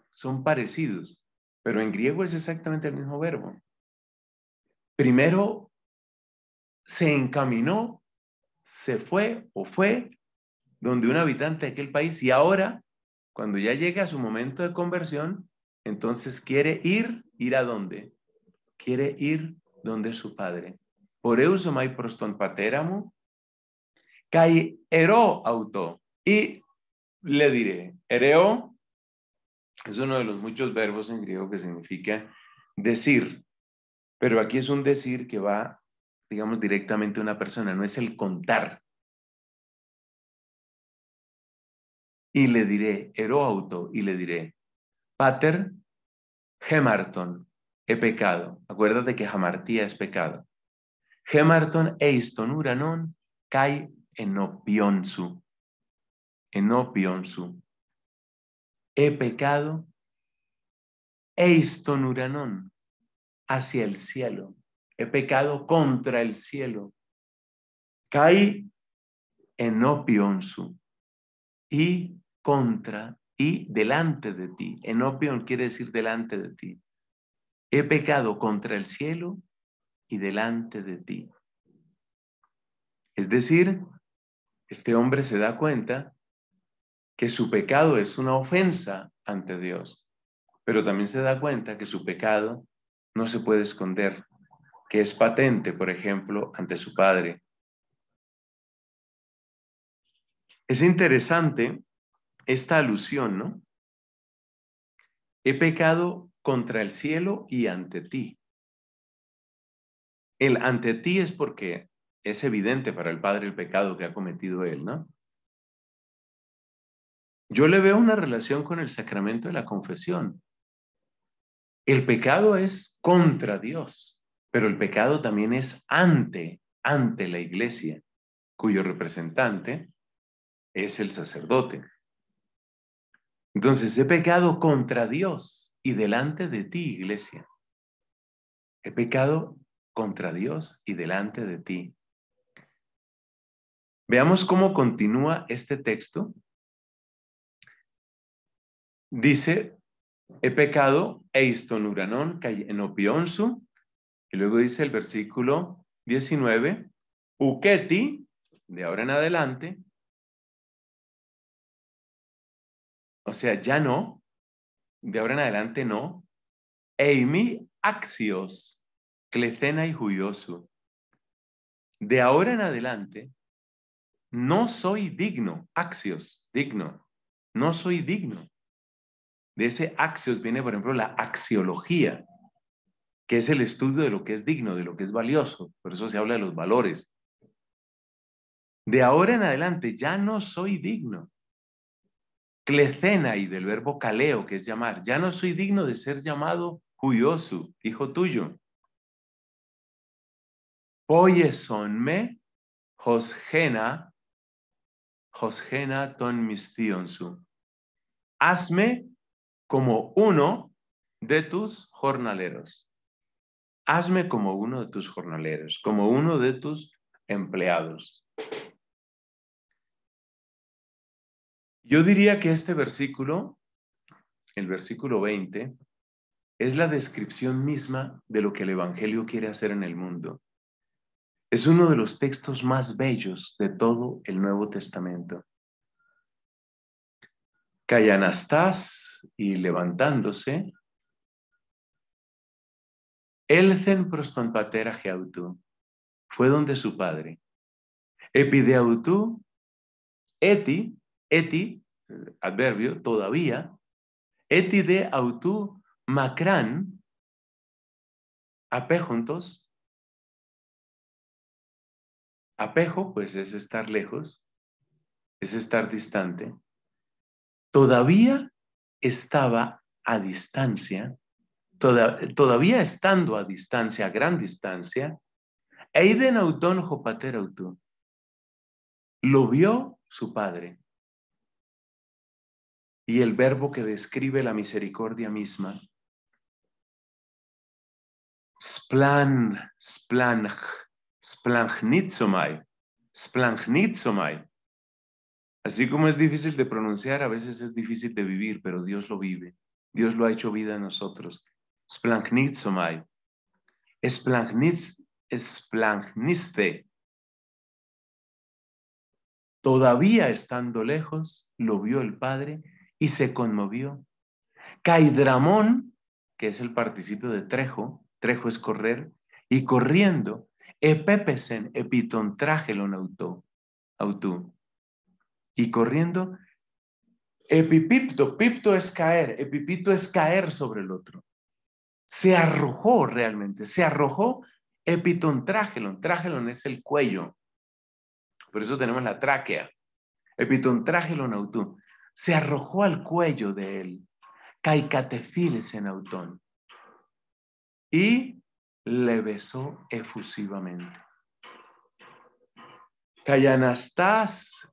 Son parecidos, pero en griego es exactamente el mismo verbo. Primero se encaminó se fue o fue donde un habitante de aquel país y ahora, cuando ya llega a su momento de conversión, entonces quiere ir, ir a dónde? Quiere ir donde su padre. Por eso proston pateramo, kai ero auto. Y le diré, ereo es uno de los muchos verbos en griego que significa decir, pero aquí es un decir que va digamos, directamente a una persona, no es el contar. Y le diré, auto y le diré, pater, gemarton, he pecado. Acuérdate que jamartía es pecado. Gemarton eiston uranon kai En su He pecado eiston uranon hacia el cielo he pecado contra el cielo. Caí en su, y contra y delante de ti. En opion quiere decir delante de ti. He pecado contra el cielo y delante de ti. Es decir, este hombre se da cuenta que su pecado es una ofensa ante Dios, pero también se da cuenta que su pecado no se puede esconder, que es patente, por ejemplo, ante su padre. Es interesante esta alusión, ¿no? He pecado contra el cielo y ante ti. El ante ti es porque es evidente para el padre el pecado que ha cometido él, ¿no? Yo le veo una relación con el sacramento de la confesión. El pecado es contra Dios. Pero el pecado también es ante, ante la iglesia, cuyo representante es el sacerdote. Entonces he pecado contra Dios y delante de ti, iglesia. He pecado contra Dios y delante de ti. Veamos cómo continúa este texto. Dice, he pecado eiston uranón en opionsu, y luego dice el versículo 19, Uketi,
de ahora en adelante, o sea, ya
no, de ahora en adelante no, Eimi Axios, Clecena y Juyosu, de ahora en adelante, no soy digno, Axios, digno, no soy digno. De ese Axios viene, por ejemplo, la axiología, que es el estudio de lo que es digno, de lo que es valioso. Por eso se habla de los valores. De ahora en adelante ya no soy digno. Clecena y del verbo caleo, que es llamar, ya no soy digno de ser llamado cuyosu, hijo tuyo. me, Josgena, Josgena ton mistionsu. Hazme como uno de tus jornaleros hazme como uno de tus jornaleros, como uno de tus empleados. Yo diría que este versículo, el versículo 20, es la descripción misma de lo que el Evangelio quiere hacer en el mundo. Es uno de los textos más bellos de todo el Nuevo Testamento. Callanastás y levantándose, Έλθεν προς τον fue donde su padre. Epideautú, eti, eti, adverbio, todavía, eti de autú macrán,
apejuntos, apejo, pues es estar
lejos, es estar distante, todavía estaba a distancia todavía estando a distancia, a gran distancia, Eiden Auton Lo vio su padre. Y el verbo que describe la misericordia misma. Splan, splanchnitzomai, Así como es difícil de pronunciar, a veces es difícil de vivir, pero Dios lo vive. Dios lo ha hecho vida en nosotros. Splanknitzomai. Splanknitz, Splankniste. Todavía estando lejos, lo vio el padre y se conmovió. Caidramón, que es el participio de trejo, trejo es correr, y corriendo, epepesen, epiton tragelon autó, autú. Y corriendo, epipipto, pipto es caer, epipito es caer sobre el otro se arrojó realmente, se arrojó epitontragelon. trágelon es el cuello. Por eso tenemos la tráquea. Epitontragelon autón. Se arrojó al cuello de él. Caicatefiles en autón. Y le besó efusivamente. el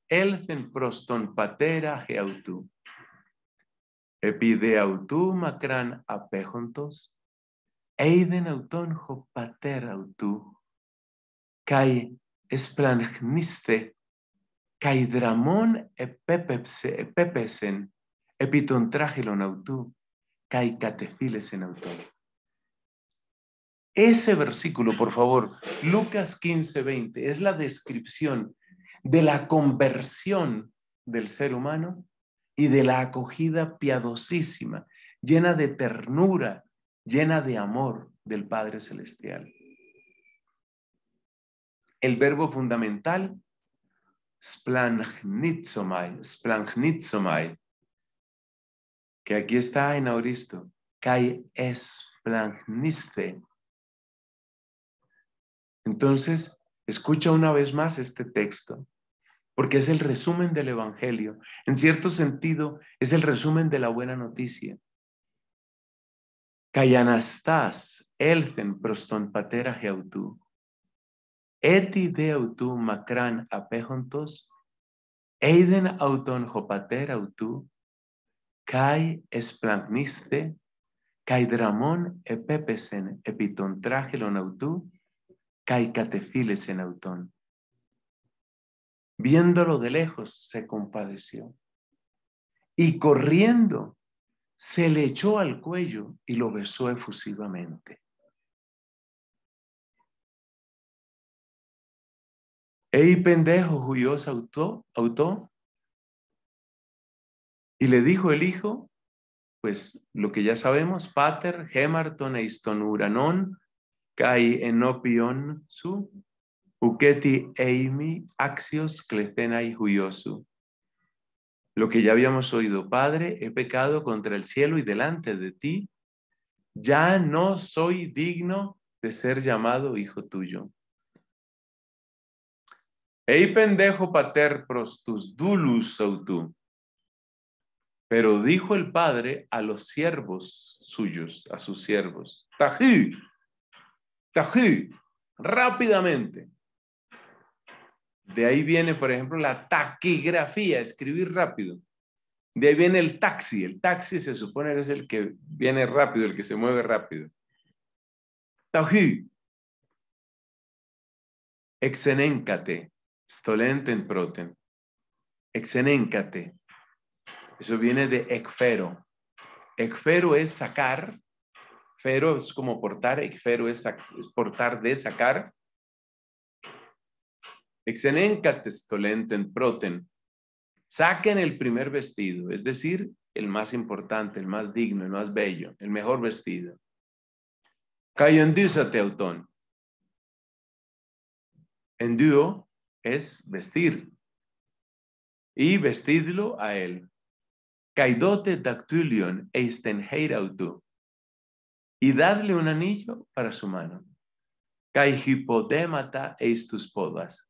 elzen proston patera geautú. Epideautú macran apejontos Eiden ho pater autu, kai esplanchniste, kai dramon epepepse, e epiton tragelon autu, kai catefilesen en Ese versículo, por favor, Lucas 15:20 es la descripción de la conversión del ser humano y de la acogida piadosísima, llena de ternura llena de amor del Padre Celestial. El verbo fundamental, splanchnitzomai, que aquí está en auristo, kai Entonces, escucha una vez más este texto, porque es el resumen del Evangelio. En cierto sentido, es el resumen de la buena noticia. Anastas, elfen proston patera geautú, Eti macrán apejontos, eiden auton jopatera autú, kai esplantniste, kai dramon epepesen epiton trajelon autú, kai en autón. Viéndolo de lejos, se compadeció. Y corriendo, se le echó al cuello y lo besó efusivamente.
Ey, pendejo,
huyos, autó, Y le dijo el hijo, pues lo que ya sabemos, pater, gemarton, eiston, Uranon kai enopion su, uketi eimi, axios, clecena y huyosu lo que ya habíamos oído, Padre, he pecado contra el cielo y delante de ti, ya no soy digno de ser llamado hijo tuyo. Ey pendejo pater prostus dulus autu. Pero dijo el padre a los siervos suyos, a sus siervos, tají, tají, rápidamente, de ahí viene, por ejemplo, la taquigrafía, escribir rápido. De ahí viene el taxi. El taxi se supone que es el que viene rápido, el que se mueve rápido. Tauji. Exenéncate. Stolenten proten. Exenéncate. Eso viene de exfero. Exfero es sacar. Fero es como portar. Ekfero es portar de sacar en proten. Saquen el primer vestido, es decir, el más importante, el más digno, el más bello, el mejor vestido. a teutón. Enduo es vestir. Y vestidlo a él. Caidote dactylion eistenheirautu. Y dadle un anillo para su mano. Caihipodémata eis tus podas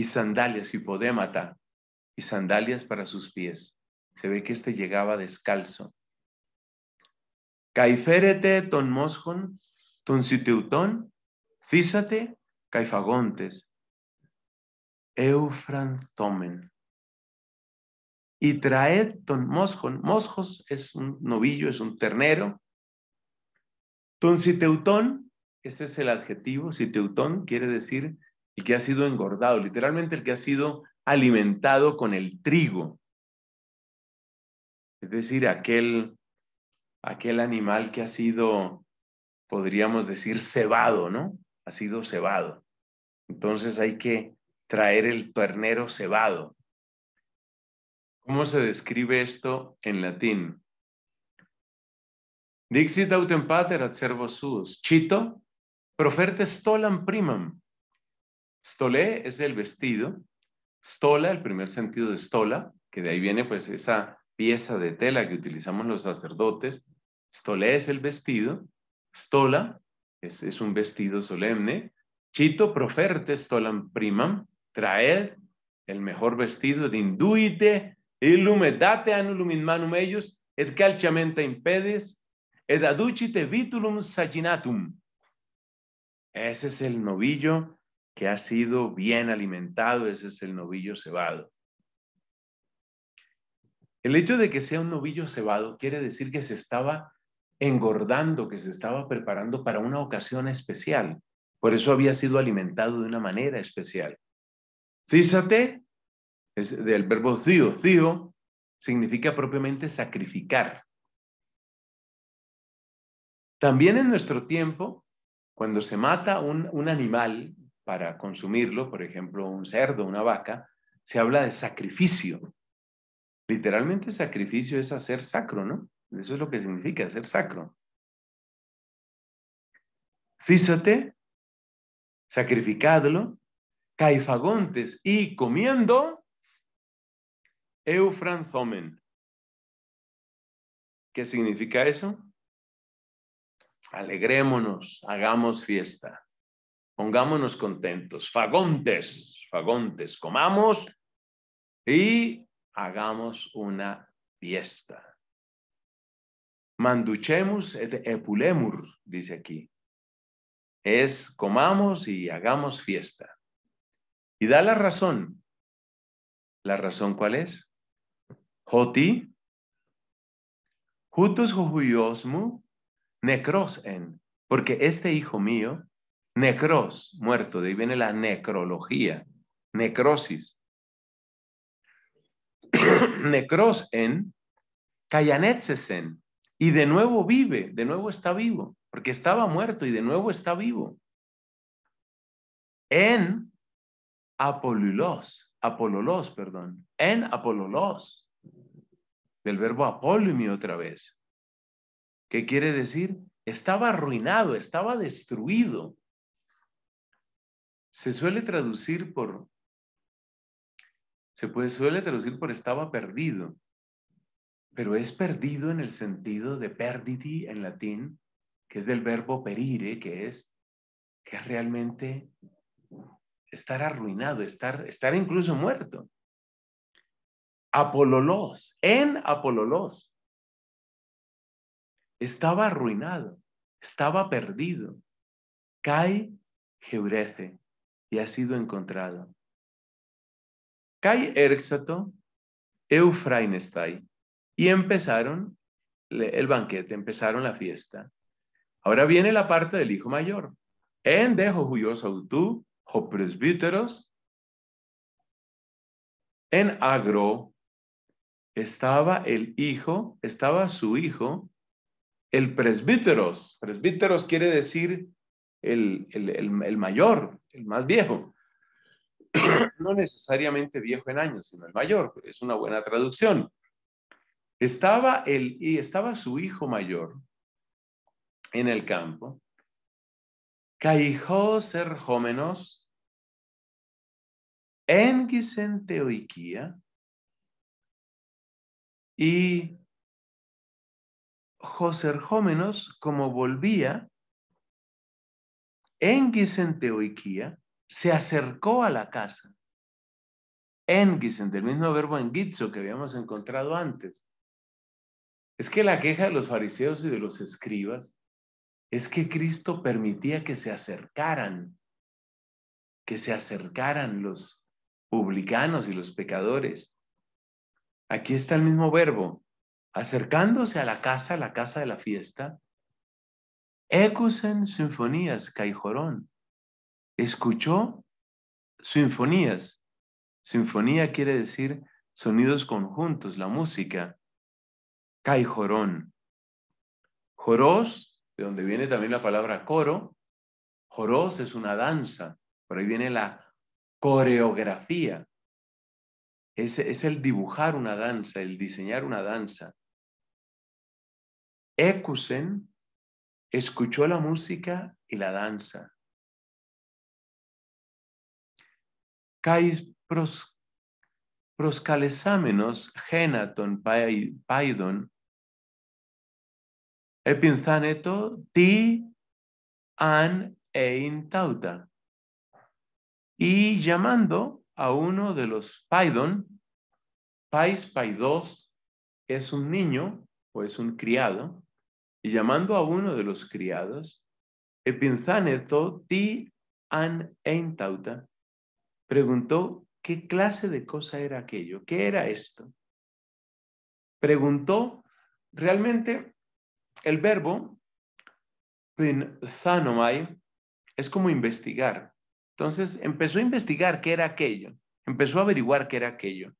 y sandalias, hipodémata, y sandalias para sus pies. Se ve que este llegaba descalzo. Caiférete ton moscon, ton siteutón, císate, caifagontes, eufranzomen. Y traed ton moscon, Mosjos es un novillo, es un ternero. Ton siteutón, este es el adjetivo, siteutón quiere decir que ha sido engordado, literalmente el que ha sido alimentado con el trigo. Es decir, aquel, aquel animal que ha sido, podríamos decir, cebado, ¿no? Ha sido cebado. Entonces hay que traer el ternero cebado. ¿Cómo se describe esto en latín? Dixit autem pater ad servos suos. chito, profertes primam. Stolé es el vestido, stola, el primer sentido de stola, que de ahí viene pues esa pieza de tela que utilizamos los sacerdotes. Stolé es el vestido, stola es, un vestido solemne. Chito proferte stolam primam, traed el mejor vestido, dinduite, illumedate anulum in manum ellos, et calciamenta impedes, Ed aducite vitulum saginatum. Ese es el novillo que ha sido bien alimentado, ese es el novillo cebado. El hecho de que sea un novillo cebado quiere decir que se estaba engordando, que se estaba preparando para una ocasión especial. Por eso había sido alimentado de una manera especial. Císate es del verbo cío. Cío significa propiamente sacrificar. También en nuestro tiempo, cuando se mata un animal, para consumirlo, por ejemplo, un cerdo, una vaca, se habla de sacrificio. Literalmente sacrificio es hacer sacro, ¿no? Eso es lo que significa hacer sacro. Físate, sacrificadlo, caifagontes y comiendo eufranzomen. ¿Qué significa eso? Alegrémonos, hagamos fiesta. Pongámonos contentos, fagontes, fagontes, comamos y hagamos una fiesta. Manduchemos et epulemur, dice aquí. Es comamos y hagamos fiesta. Y da la razón. ¿La razón cuál es? Joti, jutus jujuyosmu, necrosen, porque este hijo mío Necros, muerto, de ahí viene la necrología, necrosis. Necros en Cayanetzesen, y de nuevo vive, de nuevo está vivo, porque estaba muerto y de nuevo está vivo. En Apolulos, Apololos, perdón, en Apololos, del verbo apolumi otra vez. ¿Qué quiere decir? Estaba arruinado, estaba destruido, se suele traducir por, se puede, suele traducir por estaba perdido, pero es perdido en el sentido de perditi en latín, que es del verbo perire, que es, que realmente estar arruinado, estar, estar incluso muerto. Apololos, en Apololos. Estaba arruinado, estaba perdido. Cae Geurece y ha sido encontrado. Kai Erxato, Eufrainestai. Y empezaron el banquete, empezaron la fiesta. Ahora viene la parte del hijo mayor. En dejo juyos autú, o presbíteros. En agro estaba el hijo, estaba su hijo, el presbíteros. Presbíteros quiere decir el, mayor, el más viejo. No necesariamente viejo en años, sino el mayor. Es una buena traducción. Estaba, el, y estaba su hijo mayor en el campo. Caijó ser en
Teoiquía y
José Jómenos, como volvía, Engis en teoquía se acercó a la casa. Engis, del mismo verbo enguitzo que habíamos encontrado antes. Es que la queja de los fariseos y de los escribas es que Cristo permitía que se acercaran, que se acercaran los publicanos y los pecadores. Aquí está el mismo verbo, acercándose a la casa, la casa de la fiesta, Ecusen sinfonías caijorón. Escuchó sinfonías. Sinfonía quiere decir sonidos conjuntos, la música. Caijorón. Jorós, de donde viene también la palabra coro. Jorós es una danza. Por ahí viene la coreografía. Es, es el dibujar una danza, el diseñar una danza. Ecusen escuchó la música y la
danza. Cais pros,
proscalesámenos genaton paidon epinzaneto ti an ein tauta. Y llamando a uno de los paidon, pais paidos es un niño o es un criado, y llamando a uno de los criados, Epinzaneto ti an eintauta, preguntó qué clase de cosa era aquello, qué era esto. Preguntó, realmente el verbo pinzanomai es como investigar. Entonces empezó a investigar qué era aquello, empezó a averiguar qué era aquello.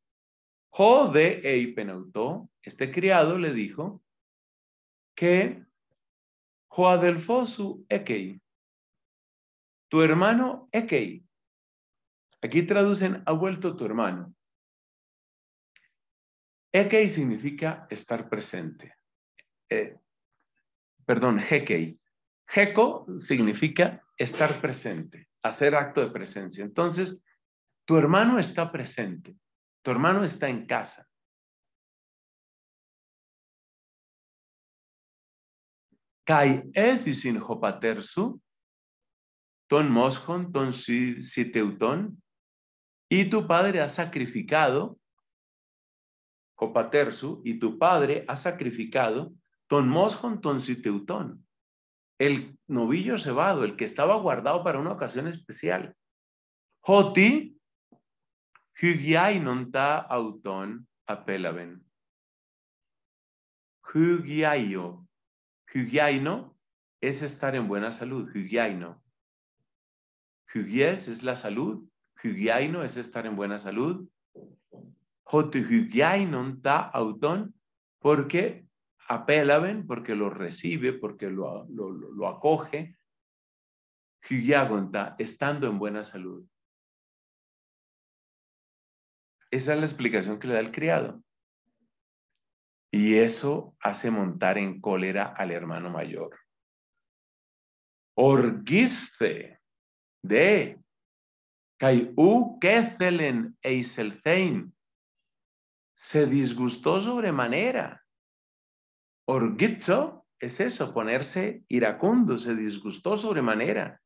Jode eipenauto, este criado le dijo, que Joadelfosu Ekei, tu hermano Ekei. Aquí traducen ha vuelto tu hermano. Ekei significa estar presente. Eh, perdón, Hekei. Heko significa estar presente, hacer acto de presencia. Entonces, tu hermano está presente, tu hermano está en casa.
Kai ethisin hopatersu,
ton mosjon, ton siteuton, y tu padre ha sacrificado, hopatersu, y tu padre ha sacrificado, ton mosjon, ton siteutón, el novillo cebado, el que estaba guardado para una ocasión especial. Hoti, non ta auton apelaben. Hugiaio, Hygiaino es estar en buena salud, hygiaino. Hygies es la salud, hygiaino es estar en buena salud. Hotuhygiainon ta auton, porque apelaben, porque lo recibe, porque lo, lo, lo acoge. estando en buena salud. Esa es la explicación que le da el criado. Y eso hace montar en cólera al hermano mayor. Orgiste de Kai u Kethelen se disgustó sobremanera. Orgitzo es eso, ponerse iracundo, se disgustó sobremanera.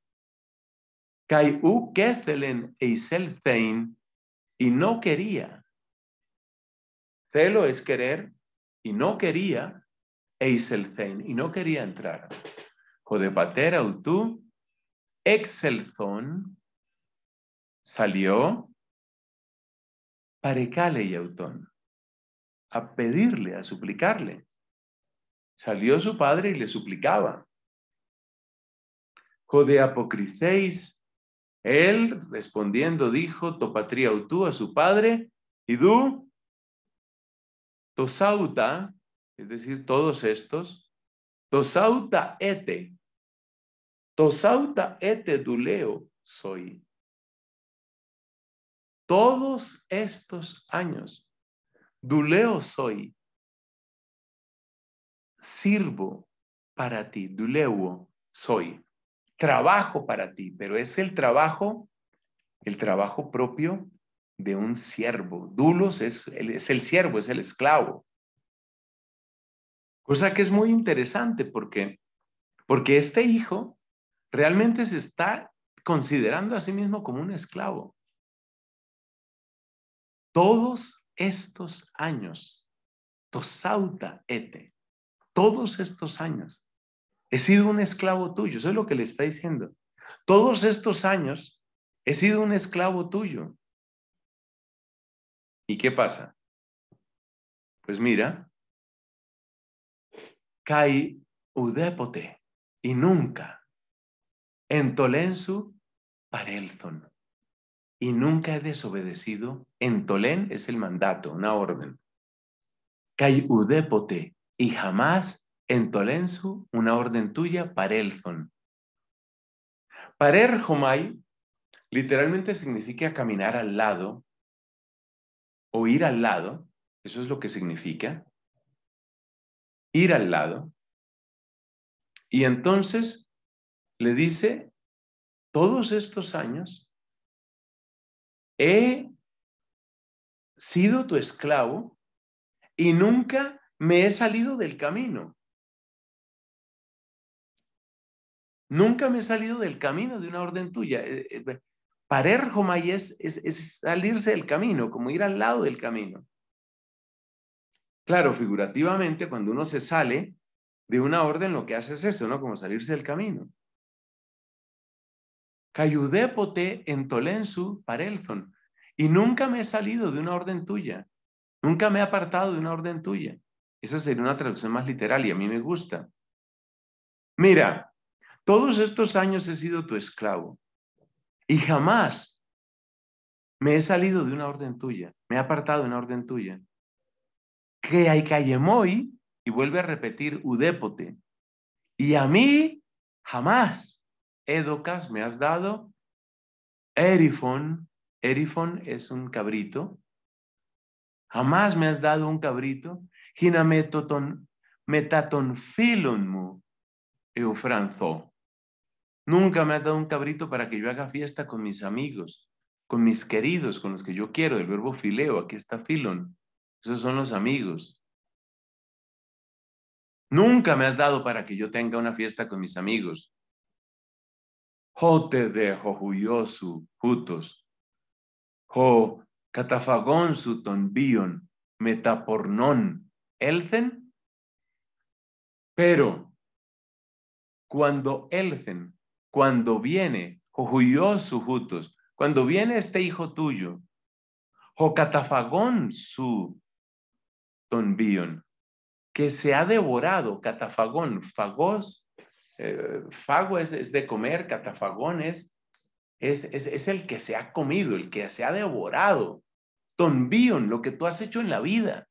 Kai u Kethelen y no quería. Celo es querer y no quería, Eiselzein, y no quería entrar. Jodepater Autú, Exelzón, salió
Parecale y Autón a pedirle, a suplicarle.
Salió su padre y le suplicaba. Jode apocriceis, él respondiendo dijo, topatría tú a su padre, y tú tosauta, es decir, todos estos, tosauta ete, tosauta
ete duleo soy. Todos
estos años, duleo soy, sirvo para ti, duleo soy, trabajo para ti, pero es el trabajo, el trabajo propio de un siervo. Dulos es, el siervo, es el esclavo. Cosa que es muy interesante porque, porque este hijo realmente se está considerando a sí mismo como un esclavo. Todos estos años, tosauta todos estos años, he sido un esclavo tuyo, eso es lo que le está diciendo. Todos estos años he sido un esclavo tuyo.
¿Y qué pasa? Pues mira,
kai udépote y nunca, en tolensu parelzon, y nunca he desobedecido, en Tolén es el mandato, una orden, kai udépote y jamás en tolensu una orden tuya parelzon. Parer homai literalmente significa caminar al lado o ir al lado, eso es lo que significa,
ir al lado. Y entonces le dice, todos estos años he sido tu esclavo y nunca me he salido del
camino. Nunca me he salido del camino de una orden tuya. Eh, eh, Parer es, salirse del camino, como ir al lado del camino. Claro, figurativamente, cuando uno se sale de una orden, lo que hace es eso, ¿no? Como salirse del camino. Cayudépote en Tolensu Parelzon. Y nunca me he salido de una orden tuya. Nunca me he apartado de una orden tuya. Esa sería una traducción más literal y a mí me gusta. Mira, todos estos años he sido tu esclavo. Y jamás me he salido de una orden tuya, me he apartado de una orden tuya. Que hay y vuelve a repetir udépote. Y a mí jamás, Edocas, me has dado erifón. Erifón es un cabrito. Jamás me has dado un cabrito. Ginametoton mu eufranzo. Nunca me has dado un cabrito para que yo haga fiesta con mis amigos, con mis queridos, con los que yo quiero. El verbo fileo, aquí está filon. Esos son los amigos. Nunca me has dado para que yo tenga una fiesta con mis amigos. Jote de jojuyosu, jutos. Jo catafagón su tonbion, metapornón, elzen. Pero cuando elzen cuando viene, su Jutos, cuando viene este hijo tuyo, catafagón su tonbión, que se ha devorado, catafagón, fagos, eh, fago es, de comer, catafagón es, es, el que se ha comido, el que se ha devorado, tonbión, lo que tú has hecho en la vida.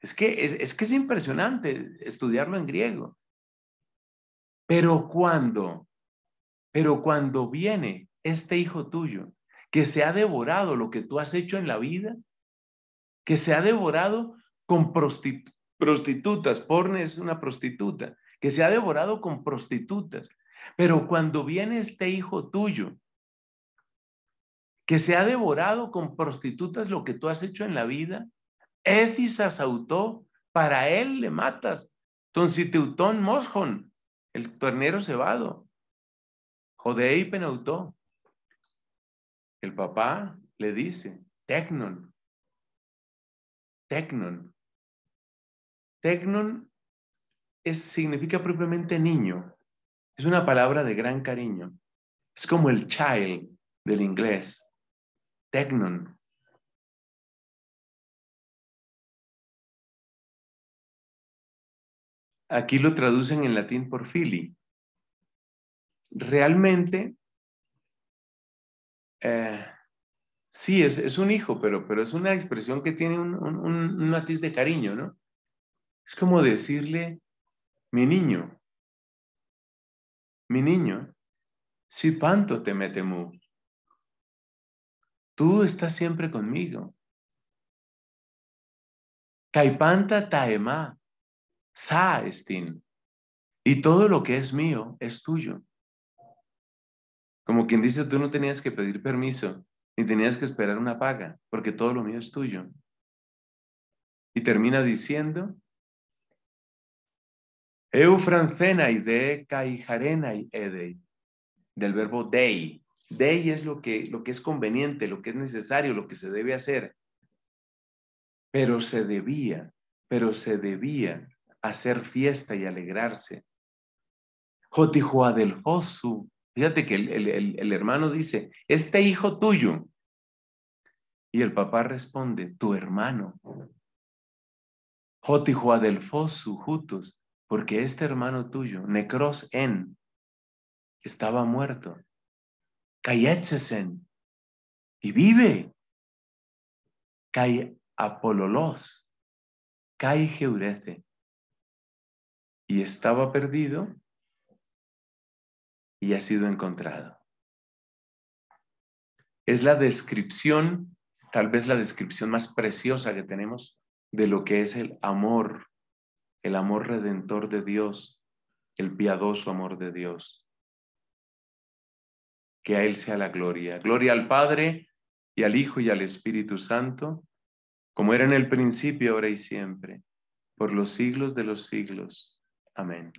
Es que es, que es impresionante estudiarlo en griego. Pero cuando, pero cuando viene este hijo tuyo, que se ha devorado lo que tú has hecho en la vida, que se ha devorado con prostitutas, pornes es una prostituta, que se ha devorado con prostitutas, pero cuando viene este hijo tuyo, que se ha devorado con prostitutas lo que tú has hecho en la vida, asautó, para él le matas, ton mosjon, el tornero cebado. Jodei penautó. El papá le dice,
Tecnon. Tecnon.
Tecnon significa propiamente niño. Es una palabra de gran cariño. Es como el child del inglés. Tecnon.
Aquí lo traducen en latín por fili.
Realmente, eh, sí, es, es, un hijo, pero, pero es una expresión que tiene un, un, matiz de cariño, ¿no? Es como decirle, mi niño, mi niño, si panto te mete tú estás siempre
conmigo. Caipanta taema,
Sa estin. Y todo lo que es mío es tuyo. Como quien dice, tú no tenías que pedir permiso, ni tenías que esperar una paga, porque todo lo mío es tuyo. Y termina diciendo, Eufrancena y de caijarena y edei, del verbo dei. Dei es lo que, lo que es conveniente, lo que es necesario, lo que se debe hacer. Pero se debía, pero se debía hacer fiesta y alegrarse. Jotihuadelfosu. del Fíjate que el, hermano dice, este hijo tuyo. Y el papá responde, tu hermano. Jotihuadelfosu. del Jutus, porque este hermano tuyo, Necros en, estaba muerto. Cayetsesen, y vive.
Cay Apololos, Cay Geurete y estaba perdido y ha
sido encontrado. Es la descripción, tal vez la descripción más preciosa que tenemos de lo que es el amor, el amor redentor de Dios, el piadoso amor de Dios. Que a Él sea la gloria. Gloria al Padre y al Hijo y al Espíritu Santo, como era en el principio, ahora y siempre, por los siglos de los siglos. Amén.